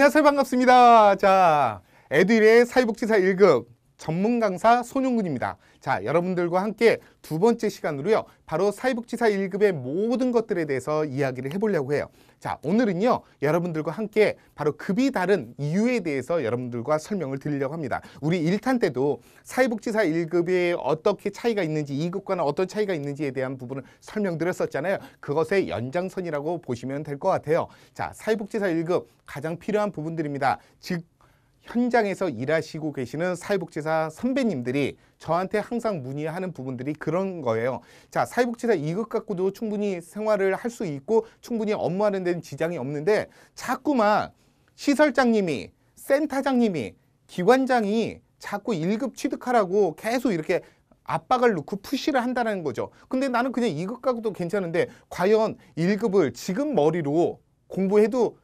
안녕하세요 반갑습니다 자 애들의 사회복지사 1급 전문 강사 손용근입니다. 자, 여러분들과 함께 두 번째 시간으로요. 바로 사회복지사 1급의 모든 것들에 대해서 이야기를 해보려고 해요. 자, 오늘은요. 여러분들과 함께 바로 급이 다른 이유에 대해서 여러분들과 설명을 드리려고 합니다. 우리 1탄 때도 사회복지사 1급에 어떻게 차이가 있는지 2급과는 어떤 차이가 있는지에 대한 부분을 설명드렸었잖아요. 그것의 연장선이라고 보시면 될 것 같아요. 자, 사회복지사 1급 가장 필요한 부분들입니다. 즉 현장에서 일하시고 계시는 사회복지사 선배님들이 저한테 항상 문의하는 부분들이 그런 거예요. 자, 사회복지사 이것 갖고도 충분히 생활을 할 수 있고 충분히 업무하는 데는 지장이 없는데 자꾸만 시설장님이 센터장님이 기관장이 자꾸 1급 취득하라고 계속 이렇게 압박을 놓고 푸시를 한다는 거죠. 근데 나는 그냥 이것 갖고도 괜찮은데 과연 1급을 지금 머리로 공부해도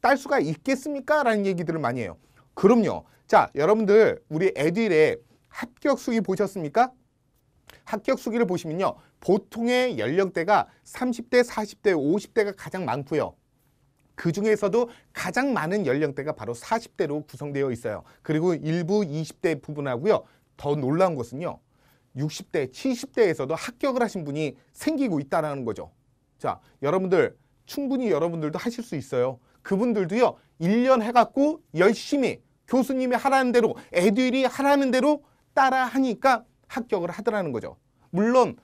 딸 수가 있겠습니까? 라는 얘기들을 많이 해요. 그럼요. 자, 여러분들 우리 애들의 합격 수기 보셨습니까? 합격 수기를 보시면요. 보통의 연령대가 30대, 40대, 50대가 가장 많고요. 그 중에서도 가장 많은 연령대가 바로 40대로 구성되어 있어요. 그리고 일부 20대 부분하고요. 더 놀라운 것은요. 60대, 70대에서도 합격을 하신 분이 생기고 있다는 거죠. 자, 여러분들 충분히 여러분들도 하실 수 있어요. 그분들도요. 1년 해갖고 열심히 교수님이 하라는 대로 애들이 하라는 대로 따라하니까 합격을 하더라는 거죠. 물론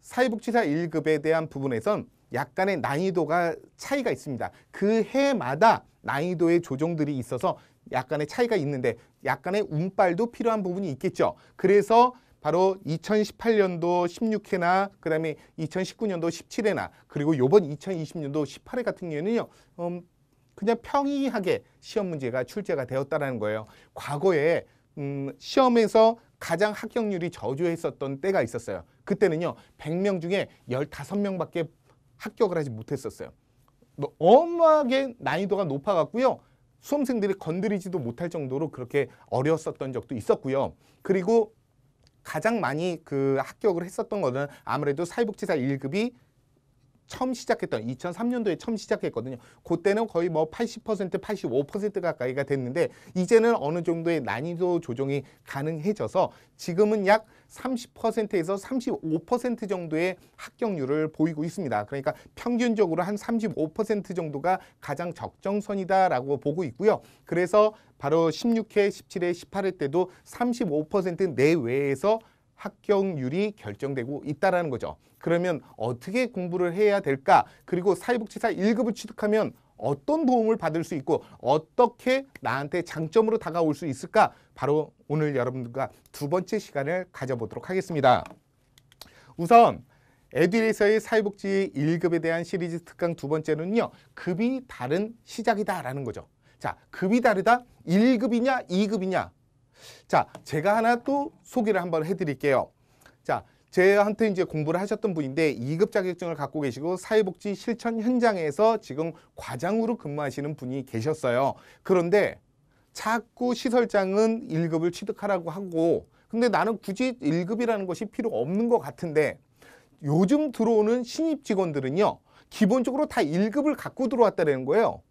사회복지사 1급에 대한 부분에선 약간의 난이도가 차이가 있습니다. 그 해마다 난이도의 조정들이 있어서 약간의 차이가 있는데 약간의 운빨도 필요한 부분이 있겠죠. 그래서 바로 2018년도 16회나 그다음에 2019년도 17회나 그리고 요번 2020년도 18회 같은 경우에는요. 음, 그냥 평이하게 시험 문제가 출제가 되었다는 거예요. 과거에 음, 시험에서 가장 합격률이 저조했었던 때가 있었어요. 그때는요. 100명 중에 15명밖에 합격을 하지 못했었어요. 어마하게 뭐, 난이도가 높아갔고요. 수험생들이 건드리지도 못할 정도로 그렇게 어려웠었던 적도 있었고요. 그리고 가장 많이 그 합격을 했었던 것은 아무래도 사회복지사 1급이 처음 시작했던 2003년도에 처음 시작했거든요. 그때는 거의 뭐80% 85% 가까이가 됐는데 이제는 어느 정도의 난이도 조정이 가능해져서 지금은 약 30%에서 35% 정도의 합격률을 보이고 있습니다. 그러니까 평균적으로 한 35% 정도가 가장 적정선이다라고 보고 있고요. 그래서 바로 16회, 17회, 18회 때도 35% 내외에서 합격률이 결정되고 있다는 라 거죠. 그러면 어떻게 공부를 해야 될까? 그리고 사회복지사 1급을 취득하면 어떤 도움을 받을 수 있고 어떻게 나한테 장점으로 다가올 수 있을까? 바로 오늘 여러분들과 두 번째 시간을 가져보도록 하겠습니다. 우선 에듀에서의 사회복지 1급에 대한 시리즈 특강 두 번째는요. 급이 다른 시작이다라는 거죠. 자, 급이 다르다? 1급이냐 2급이냐? 자, 제가 하나 또 소개를 한번 해드릴게요. 자, 제한테 이제 공부를 하셨던 분인데 2급 자격증을 갖고 계시고 사회복지 실천 현장에서 지금 과장으로 근무하시는 분이 계셨어요. 그런데 자꾸 시설장은 1급을 취득하라고 하고 근데 나는 굳이 1급이라는 것이 필요 없는 것 같은데 요즘 들어오는 신입 직원들은요. 기본적으로 다 1급을 갖고 들어왔다는 거예요.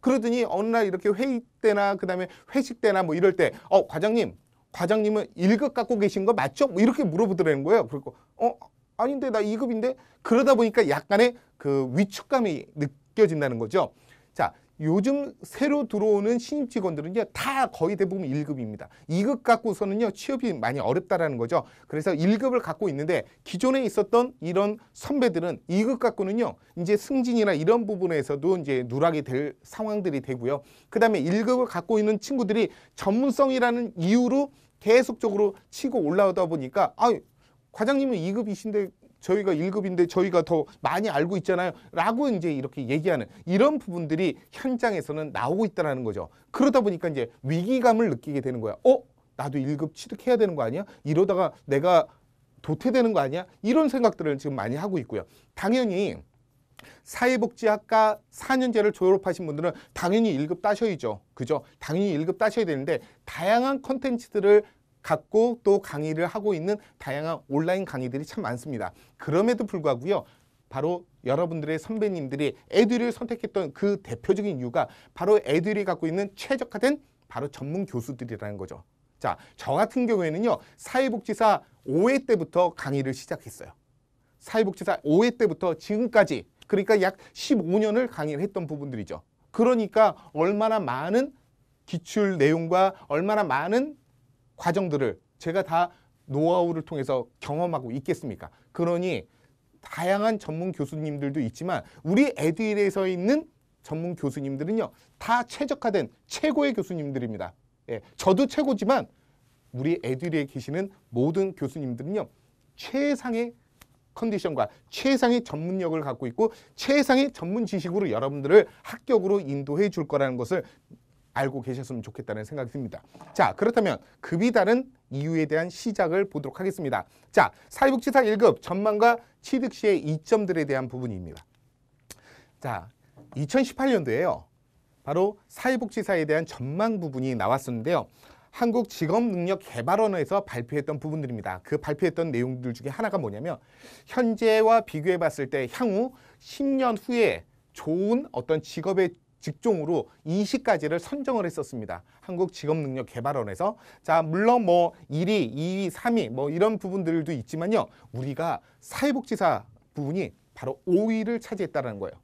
그러더니 어느 날 이렇게 회의 때나 그다음에 회식 때나 뭐 이럴 때어 과장님 과장님은 1급 갖고 계신 거 맞죠? 뭐 이렇게 물어보더라는 거예요. 그리고 어 아닌데 나 2급인데 그러다 보니까 약간의 그 위축감이 느껴진다는 거죠. 자 요즘 새로 들어오는 신입 직원들은요 다 거의 대부분 1급입니다. 2급 갖고서는요 취업이 많이 어렵다라는 거죠. 그래서 1급을 갖고 있는데 기존에 있었던 이런 선배들은 2급 갖고는요 이제 승진이나 이런 부분에서도 이제 누락이 될 상황들이 되고요. 그다음에 1급을 갖고 있는 친구들이 전문성이라는 이유로 계속적으로 치고 올라오다 보니까 아 과장님은 2급이신데 저희가 1급인데 저희가 더 많이 알고 있잖아요. 라고 이제 이렇게 얘기하는 이런 부분들이 현장에서는 나오고 있다는 거죠. 그러다 보니까 이제 위기감을 느끼게 되는 거야. 어? 나도 1급 취득해야 되는 거 아니야? 이러다가 내가 도태되는 거 아니야? 이런 생각들을 지금 많이 하고 있고요. 당연히 사회복지학과 4년제를 졸업하신 분들은 당연히 1급 따셔야죠. 그죠? 당연히 1급 따셔야 되는데 다양한 컨텐츠들을 갖고 또 강의를 하고 있는 다양한 온라인 강의들이 참 많습니다. 그럼에도 불구하고요. 바로 여러분들의 선배님들이 에듀를 선택했던 그 대표적인 이유가 바로 에듀를 갖고 있는 최적화된 바로 전문 교수들이라는 거죠. 자, 저 같은 경우에는요. 사회복지사 5회 때부터 강의를 시작했어요. 사회복지사 5회 때부터 지금까지 그러니까 약 15년을 강의를 했던 부분들이죠. 그러니까 얼마나 많은 기출 내용과 얼마나 많은 과정들을 제가 다 노하우를 통해서 경험하고 있겠습니까? 그러니 다양한 전문 교수님들도 있지만 우리 에듀일에서 있는 전문 교수님들은요. 다 최적화된 최고의 교수님들입니다. 예, 저도 최고지만 우리 에듀일에 계시는 모든 교수님들은요. 최상의 컨디션과 최상의 전문력을 갖고 있고 최상의 전문 지식으로 여러분들을 합격으로 인도해 줄 거라는 것을 알고 계셨으면 좋겠다는 생각이 듭니다. 자 그렇다면 급이 다른 이유에 대한 시작을 보도록 하겠습니다. 자 사회복지사 1급 전망과 취득시의 이점들에 대한 부분입니다. 자 2018년도에요. 바로 사회복지사에 대한 전망 부분이 나왔었는데요. 한국 직업능력개발원에서 발표했던 부분들입니다. 그 발표했던 내용들 중에 하나가 뭐냐면 현재와 비교해 봤을 때 향후 10년 후에 좋은 어떤 직업의 직종으로 20가지를 선정을 했었습니다. 한국직업능력개발원에서 자 물론 뭐 1위, 2위, 3위 뭐 이런 부분들도 있지만요. 우리가 사회복지사 부분이 바로 5위를 차지했다는 거예요.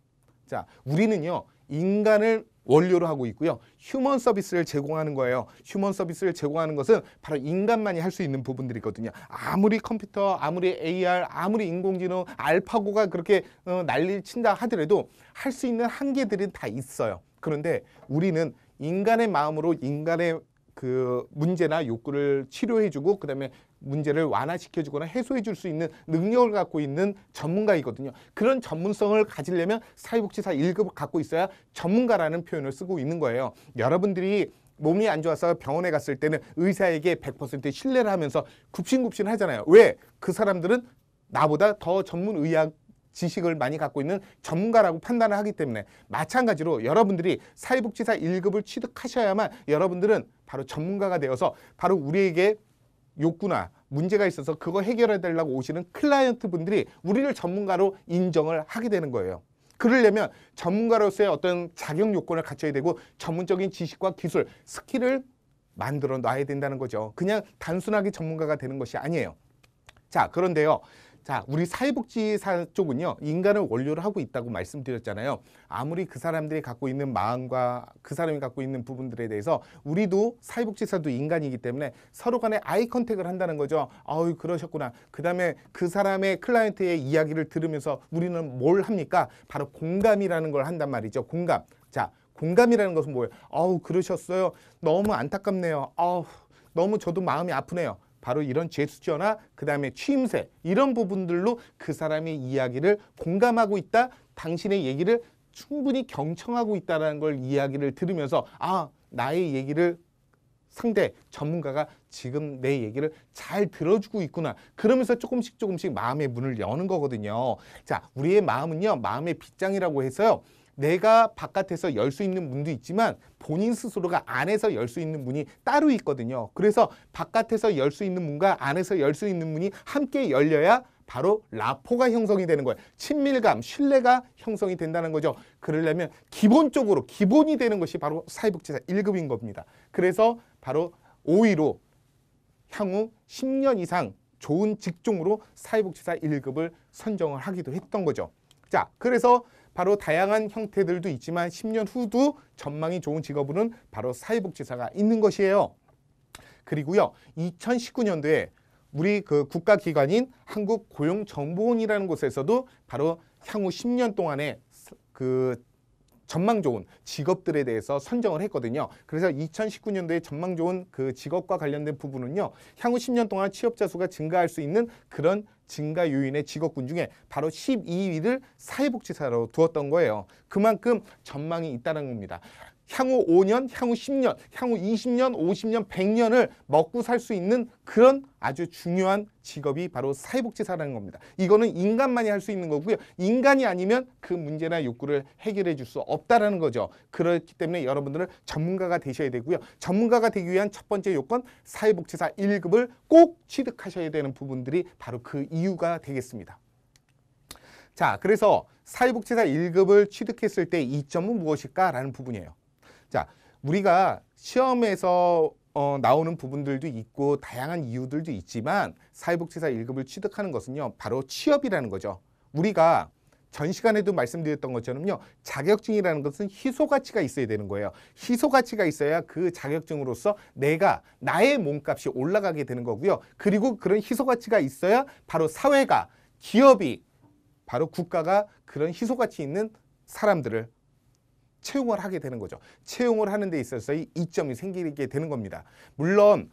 자 우리는요. 인간을 원료로 하고 있고요. 휴먼 서비스를 제공하는 거예요. 휴먼 서비스를 제공하는 것은 바로 인간만이 할 수 있는 부분들이거든요. 아무리 컴퓨터, 아무리 AR, 아무리 인공지능, 알파고가 그렇게 어, 난리 친다 하더라도 할 수 있는 한계들은 다 있어요. 그런데 우리는 인간의 마음으로 인간의 그 문제나 욕구를 치료해주고 그다음에 문제를 완화시켜주거나 해소해줄 수 있는 능력을 갖고 있는 전문가이거든요. 그런 전문성을 가지려면 사회복지사 1급을 갖고 있어야 전문가라는 표현을 쓰고 있는 거예요. 여러분들이 몸이 안 좋아서 병원에 갔을 때는 의사에게 100% 신뢰를 하면서 굽신굽신 하잖아요. 왜? 그 사람들은 나보다 더 전문 의학 지식을 많이 갖고 있는 전문가라고 판단을 하기 때문에 마찬가지로 여러분들이 사회복지사 1급을 취득하셔야만 여러분들은 바로 전문가가 되어서 바로 우리에게 욕구나 문제가 있어서 그거 해결해 달라고 오시는 클라이언트 분들이 우리를 전문가로 인정을 하게 되는 거예요. 그러려면 전문가로서의 어떤 자격 요건을 갖춰야 되고 전문적인 지식과 기술, 스킬을 만들어 놔야 된다는 거죠. 그냥 단순하게 전문가가 되는 것이 아니에요. 자, 그런데요. 자, 우리 사회복지사 쪽은요, 인간을 원료로 하고 있다고 말씀드렸잖아요. 아무리 그 사람들이 갖고 있는 마음과 그 사람이 갖고 있는 부분들에 대해서 우리도 사회복지사도 인간이기 때문에 서로 간에 아이 컨택을 한다는 거죠. 아유, 그러셨구나. 그 다음에 그 사람의 클라이언트의 이야기를 들으면서 우리는 뭘 합니까? 바로 공감이라는 걸 한단 말이죠. 공감. 자, 공감이라는 것은 뭐예요? 아우, 그러셨어요. 너무 안타깝네요. 아우, 너무 저도 마음이 아프네요. 바로 이런 제스처나 그 다음에 취임새 이런 부분들로 그 사람의 이야기를 공감하고 있다. 당신의 얘기를 충분히 경청하고 있다는 걸 이야기를 들으면서 아 나의 얘기를 상대 전문가가 지금 내 얘기를 잘 들어주고 있구나. 그러면서 조금씩 조금씩 마음의 문을 여는 거거든요. 자, 우리의 마음은요. 마음의 빗장이라고 해서요. 내가 바깥에서 열 수 있는 문도 있지만 본인 스스로가 안에서 열 수 있는 문이 따로 있거든요. 그래서 바깥에서 열 수 있는 문과 안에서 열 수 있는 문이 함께 열려야 바로 라포가 형성이 되는 거예요. 친밀감, 신뢰가 형성이 된다는 거죠. 그러려면 기본적으로 기본이 되는 것이 바로 사회복지사 1급인 겁니다. 그래서 바로 5위로 향후 10년 이상 좋은 직종으로 사회복지사 1급을 선정을 하기도 했던 거죠. 자, 그래서 바로 다양한 형태들도 있지만 10년 후도 전망이 좋은 직업으로는 바로 사회복지사가 있는 것이에요. 그리고요. 2019년도에 우리 그 국가기관인 한국고용정보원이라는 곳에서도 바로 향후 10년 동안에 그 전망 좋은 직업들에 대해서 선정을 했거든요. 그래서 2019년도에 전망 좋은 그 직업과 관련된 부분은요. 향후 10년 동안 취업자 수가 증가할 수 있는 그런 증가 요인의 직업군 중에 바로 12위를 사회복지사로 두었던 거예요. 그만큼 전망이 있다는 겁니다. 향후 5년, 향후 10년, 향후 20년, 50년, 100년을 먹고 살 수 있는 그런 아주 중요한 직업이 바로 사회복지사라는 겁니다. 이거는 인간만이 할 수 있는 거고요. 인간이 아니면 그 문제나 욕구를 해결해 줄 수 없다라는 거죠. 그렇기 때문에 여러분들은 전문가가 되셔야 되고요. 전문가가 되기 위한 첫 번째 요건 사회복지사 1급을 꼭 취득하셔야 되는 부분들이 바로 그 이유가 되겠습니다. 자, 그래서 사회복지사 1급을 취득했을 때 이점은 무엇일까라는 부분이에요. 자, 우리가 시험에서 어, 나오는 부분들도 있고 다양한 이유들도 있지만 사회복지사 1급을 취득하는 것은요. 바로 취업이라는 거죠. 우리가 전 시간에도 말씀드렸던 것처럼요. 자격증이라는 것은 희소가치가 있어야 되는 거예요. 희소가치가 있어야 그 자격증으로서 내가 나의 몸값이 올라가게 되는 거고요. 그리고 그런 희소가치가 있어야 바로 사회가 기업이 바로 국가가 그런 희소가치 있는 사람들을 채용을 하게 되는 거죠. 채용을 하는 데 있어서의 이점이 생기게 되는 겁니다. 물론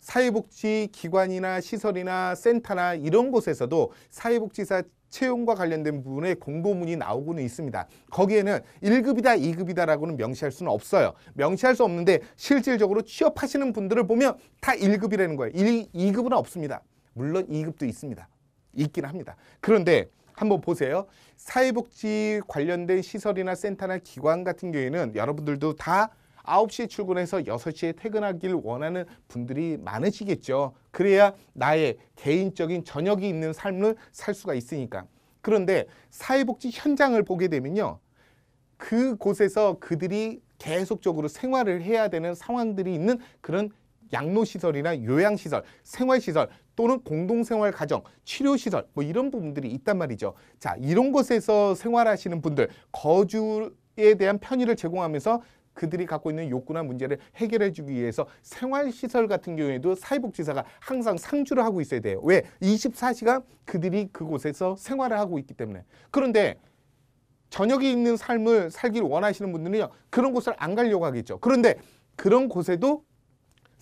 사회복지기관이나 시설이나 센터나 이런 곳에서도 사회복지사 채용과 관련된 부분에 공고문이 나오고는 있습니다. 거기에는 1급이다, 2급이다라고는 명시할 수는 없어요. 명시할 수 없는데 실질적으로 취업하시는 분들을 보면 다 1급이라는 거예요. 1, 2급은 없습니다. 물론 2급도 있습니다. 있긴 합니다. 그런데 한번 보세요. 사회복지 관련된 시설이나 센터나 기관 같은 경우에는 여러분들도 다9 시에 출근해서 6 시에 퇴근하길 원하는 분들이 많으시겠죠. 그래야 나의 개인적인 저녁이 있는 삶을 살 수가 있으니까. 그런데 사회복지 현장을 보게 되면요. 그곳에서 그들이 계속적으로 생활을 해야 되는 상황들이 있는 그런 양로시설이나 요양시설, 생활시설 또는 공동생활가정, 치료시설 뭐 이런 부분들이 있단 말이죠. 자 이런 곳에서 생활하시는 분들 거주에 대한 편의를 제공하면서 그들이 갖고 있는 욕구나 문제를 해결해 주기 위해서 생활시설 같은 경우에도 사회복지사가 항상 상주를 하고 있어야 돼요. 왜? 24시간 그들이 그곳에서 생활을 하고 있기 때문에. 그런데 저녁에 있는 삶을 살길 원하시는 분들은요. 그런 곳을 안 가려고 하겠죠. 그런데 그런 곳에도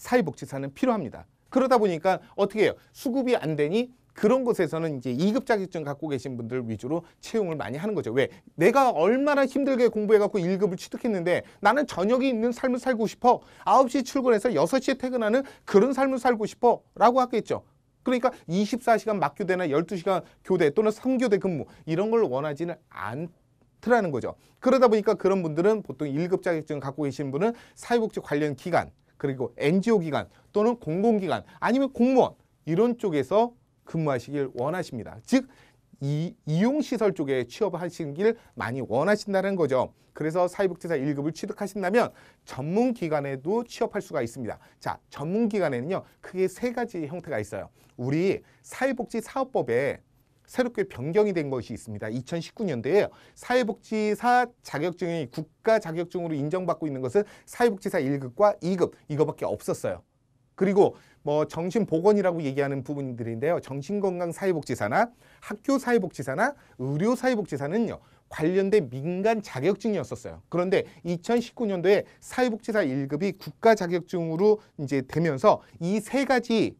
사회복지사는 필요합니다. 그러다 보니까 어떻게 해요? 수급이 안 되니 그런 곳에서는 이제 2급 자격증 갖고 계신 분들 위주로 채용을 많이 하는 거죠. 왜? 내가 얼마나 힘들게 공부해갖고 1급을 취득했는데 나는 저녁이 있는 삶을 살고 싶어. 9시 출근해서 6시에 퇴근하는 그런 삶을 살고 싶어. 라고 하겠죠. 그러니까 24시간 막교대나 12시간 교대 또는 3교대 근무 이런 걸 원하지는 않더라는 거죠. 그러다 보니까 그런 분들은 보통 1급 자격증 갖고 계신 분은 사회복지 관련 기관 그리고 NGO 기관 또는 공공기관 아니면 공무원 이런 쪽에서 근무하시길 원하십니다. 즉 이, 이용시설 쪽에 취업하시길 많이 원하신다는 거죠. 그래서 사회복지사 1급을 취득하신다면 전문기관에도 취업할 수가 있습니다. 자, 전문기관에는요. 크게 세 가지 형태가 있어요. 우리 사회복지사업법에 새롭게 변경이 된 것이 있습니다. 2019년도에 사회복지사 자격증이 국가 자격증으로 인정받고 있는 것은 사회복지사 1급과 2급 이거밖에 없었어요. 그리고 뭐 정신보건이라고 얘기하는 부분들인데요. 정신건강사회복지사나 학교사회복지사나 의료사회복지사는요. 관련된 민간 자격증이었었어요. 그런데 2019년도에 사회복지사 1급이 국가 자격증으로 이제 되면서 이 세 가지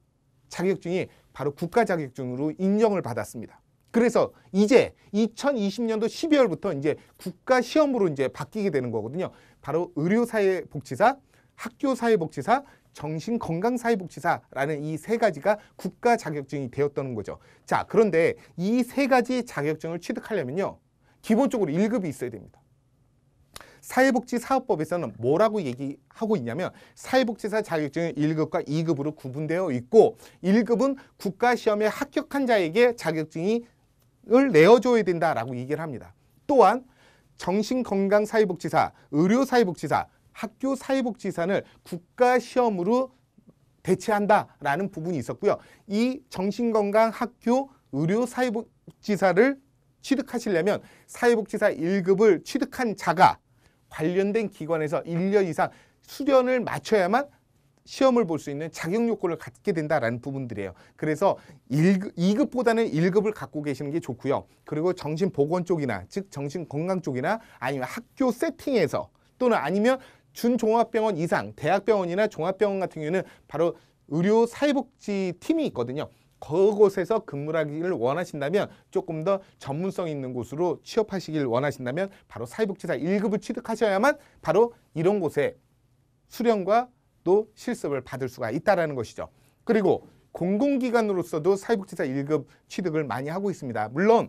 자격증이 바로 국가 자격증으로 인정을 받았습니다. 그래서 이제 2020년도 12월부터 이제 국가 시험으로 이제 바뀌게 되는 거거든요. 바로 의료사회복지사, 학교사회복지사, 정신건강사회복지사라는 이 세 가지가 국가 자격증이 되었다는 거죠. 자, 그런데 이 세 가지 자격증을 취득하려면요. 기본적으로 1급이 있어야 됩니다. 사회복지사업법에서는 뭐라고 얘기하고 있냐면 사회복지사 자격증은 1급과 2급으로 구분되어 있고 1급은 국가시험에 합격한 자에게 자격증이 보장을 내어줘야 된다라고 얘기를 합니다. 또한 정신건강사회복지사, 의료사회복지사, 학교사회복지사는 국가시험으로 대체한다라는 부분이 있었고요. 이 정신건강 학교 의료사회복지사를 취득하시려면 사회복지사 1급을 취득한 자가 관련된 기관에서 1년 이상 수련을 마쳐야만 시험을 볼 수 있는 자격 요건을 갖게 된다라는 부분들이에요. 그래서 1급, 2급보다는 1급을 갖고 계시는 게 좋고요. 그리고 정신보건 쪽이나 즉 정신건강 쪽이나 아니면 학교 세팅에서 또는 아니면 준종합병원 이상 대학병원이나 종합병원 같은 경우는 바로 의료 사회복지팀이 있거든요. 그곳에서 근무하기를 원하신다면 조금 더 전문성 있는 곳으로 취업하시길 원하신다면 바로 사회복지사 1급을 취득하셔야만 바로 이런 곳에 수련과 또 실습을 받을 수가 있다는 것이죠. 그리고 공공기관으로서도 사회복지사 1급 취득을 많이 하고 있습니다. 물론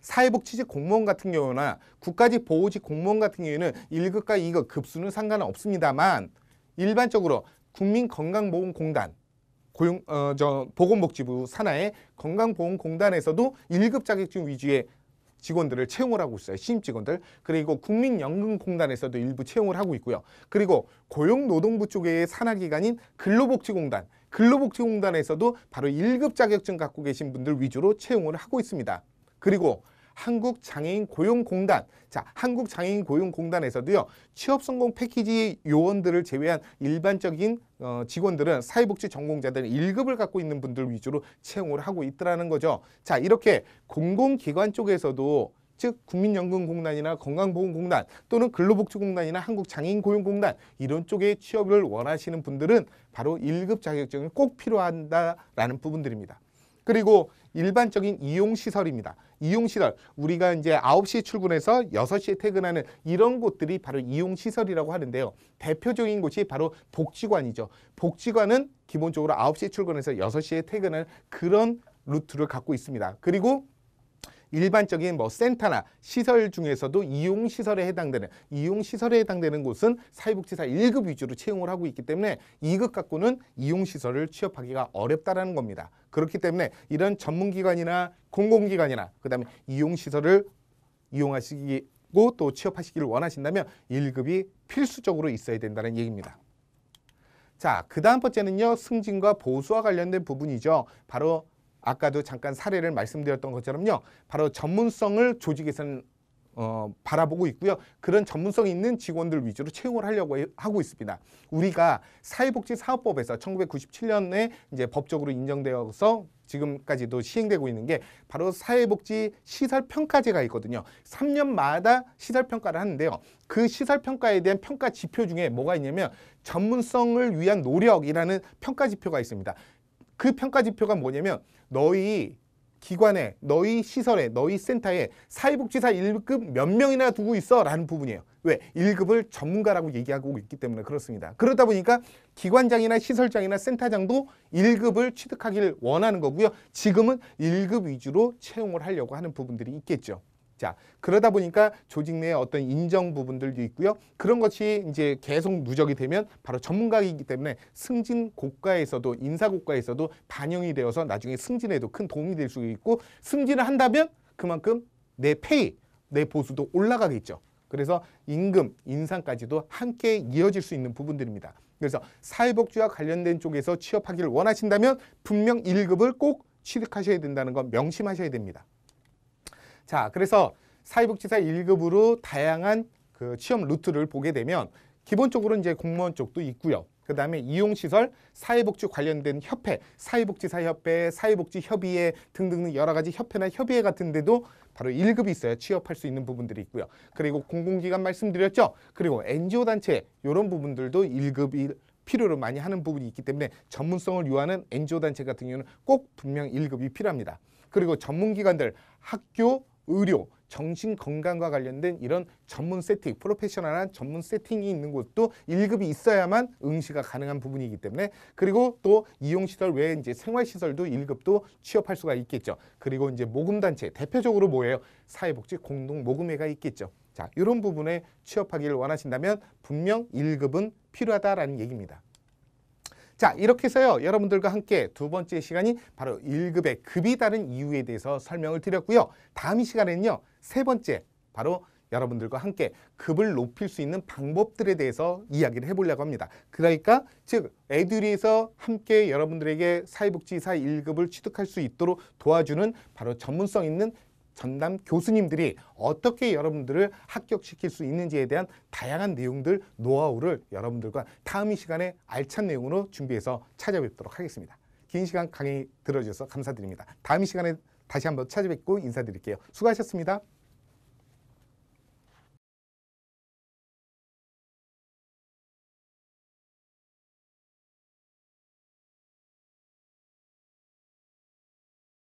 사회복지직 공무원 같은 경우나 국가직 보호직 공무원 같은 경우에는 1급과 2급 급수는 상관 없습니다만 일반적으로 국민건강보험공단 고용, 어, 저 보건복지부 산하의 건강보험공단에서도 1급 자격증 위주의 직원들을 채용을 하고 있어요. 신입 직원들. 그리고 국민연금공단에서도 일부 채용을 하고 있고요. 그리고 고용노동부 쪽의 산하기관인 근로복지공단, 근로복지공단에서도 바로 1급 자격증 갖고 계신 분들 위주로 채용을 하고 있습니다. 그리고 한국장애인 고용공단 자 한국장애인 고용공단에서도요 취업성공 패키지 요원들을 제외한 일반적인 어, 직원들은 사회복지 전공자들은 일급을 갖고 있는 분들 위주로 채용을 하고 있더라는 거죠 자 이렇게 공공기관 쪽에서도 즉 국민연금공단이나 건강보험공단 또는 근로복지공단이나 한국장애인고용공단 이런 쪽에 취업을 원하시는 분들은 바로 일급 자격증이 꼭 필요하다라는 부분들입니다. 그리고 일반적인 이용시설입니다. 이용시설 우리가 이제 9시 에 출근해서 6시에 퇴근하는 이런 곳들이 바로 이용시설이라고 하는데요. 대표적인 곳이 바로 복지관이죠. 복지관은 기본적으로 9시에 출근해서 6시에 퇴근하는 그런 루트를 갖고 있습니다. 그리고 일반적인 뭐 센터나 시설 중에서도 이용시설에 해당되는 이용시설에 해당되는 곳은 사회복지사 1급 위주로 채용을 하고 있기 때문에 2급 갖고는 이용시설을 취업하기가 어렵다라는 겁니다. 그렇기 때문에 이런 전문기관이나 공공기관이나 그다음에 이용시설을 이용하시고 또 취업하시기를 원하신다면 1급이 필수적으로 있어야 된다는 얘기입니다. 자, 그 다음 번째는요. 승진과 보수와 관련된 부분이죠. 바로 아까도 잠깐 사례를 말씀드렸던 것처럼요. 바로 전문성을 조직에서는 어, 바라보고 있고요. 그런 전문성 있는 직원들 위주로 채용을 하려고 하고 있습니다. 우리가 사회복지사업법에서 1997년에 이제 법적으로 인정되어서 지금까지도 시행되고 있는 게 바로 사회복지 시설평가제가 있거든요. 3년마다 시설평가를 하는데요. 그 시설평가에 대한 평가 지표 중에 뭐가 있냐면 전문성을 위한 노력이라는 평가 지표가 있습니다. 그 평가 지표가 뭐냐면 너희 기관에 너희 시설에 너희 센터에 사회복지사 1급 몇 명이나 두고 있어 라는 부분이에요. 왜? 1급을 전문가라고 얘기하고 있기 때문에 그렇습니다. 그러다 보니까 기관장이나 시설장이나 센터장도 1급을 취득하기를 원하는 거고요. 지금은 1급 위주로 채용을 하려고 하는 부분들이 있겠죠. 자, 그러다 보니까 조직 내에 어떤 인정 부분들도 있고요. 그런 것이 이제 계속 누적이 되면 바로 전문가이기 때문에 승진 고가에서도 인사 고가에서도 반영이 되어서 나중에 승진에도 큰 도움이 될 수 있고 승진을 한다면 그만큼 내 페이, 내 보수도 올라가겠죠. 그래서 임금, 인상까지도 함께 이어질 수 있는 부분들입니다. 그래서 사회복지와 관련된 쪽에서 취업하기를 원하신다면 분명 1급을꼭 취득하셔야 된다는 건 명심하셔야 됩니다. 자, 그래서 사회복지사 1급으로 다양한 그 취업 루트를 보게 되면 기본적으로 이제 공무원 쪽도 있고요. 그 다음에 이용시설, 사회복지 관련된 협회, 사회복지사협회, 사회복지협의회 등등 여러 가지 협회나 협의회 같은 데도 바로 1급이 있어요 취업할 수 있는 부분들이 있고요. 그리고 공공기관 말씀드렸죠. 그리고 NGO 단체 이런 부분들도 1급이 필요로 많이 하는 부분이 있기 때문에 전문성을 요하는 NGO 단체 같은 경우는 꼭 분명 1급이 필요합니다. 그리고 전문기관들, 학교, 의료, 정신 건강과 관련된 이런 전문 세팅, 프로페셔널한 전문 세팅이 있는 곳도 1급이 있어야만 응시가 가능한 부분이기 때문에 그리고 또 이용시설 외에 이제 생활시설도 1급도 취업할 수가 있겠죠. 그리고 이제 모금단체, 대표적으로 뭐예요? 사회복지 공동 모금회가 있겠죠. 자, 이런 부분에 취업하기를 원하신다면 분명 1급은 필요하다라는 얘기입니다. 자 이렇게 해서요 여러분들과 함께 두 번째 시간이 바로 1급의 급이 다른 이유에 대해서 설명을 드렸고요. 다음 시간에는요 세 번째 바로 여러분들과 함께 급을 높일 수 있는 방법들에 대해서 이야기를 해보려고 합니다. 그러니까 즉 에듀리에서 함께 여러분들에게 사회복지사 1급을 취득할 수 있도록 도와주는 바로 전문성 있는 전담 교수님들이 어떻게 여러분들을 합격시킬 수 있는지에 대한 다양한 내용들, 노하우를 여러분들과 다음 이 시간에 알찬 내용으로 준비해서 찾아뵙도록 하겠습니다. 긴 시간 강의 들어주셔서 감사드립니다. 다음 이 시간에 다시 한번 찾아뵙고 인사드릴게요. 수고하셨습니다.